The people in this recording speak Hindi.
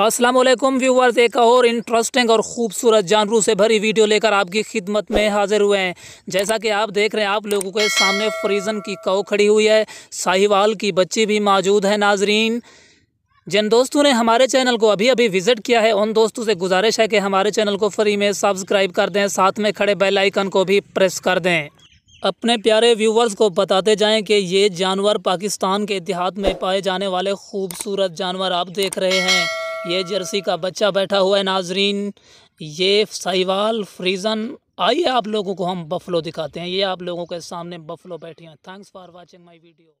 असलम व्यूवर्स एक और इंटरेस्टिंग और ख़ूबसूरत जानवरों से भरी वीडियो लेकर आपकी खिदमत में हाजिर हुए हैं जैसा कि आप देख रहे हैं आप लोगों के सामने फ्रीज़न की कौ खड़ी हुई है साहिवाल की बच्ची भी मौजूद है नाजरीन जिन दोस्तों ने हमारे चैनल को अभी अभी विज़िट किया है उन दोस्तों से गुजारिश है कि हमारे चैनल को फ्री में सब्सक्राइब कर दें साथ में खड़े बेल आइकन को भी प्रेस कर दें अपने प्यारे व्यूवर्स को बताते जाएं कि ये जानवर पाकिस्तान के देहात में पाए जाने वाले खूबसूरत जानवर आप देख रहे हैं ये जर्सी का बच्चा बैठा हुआ है नाजरीन ये साहिवाल फ्रीज़न आइए आप लोगों को हम बफलो दिखाते हैं ये आप लोगों के सामने बफलो बैठी हैं thanks for watching my video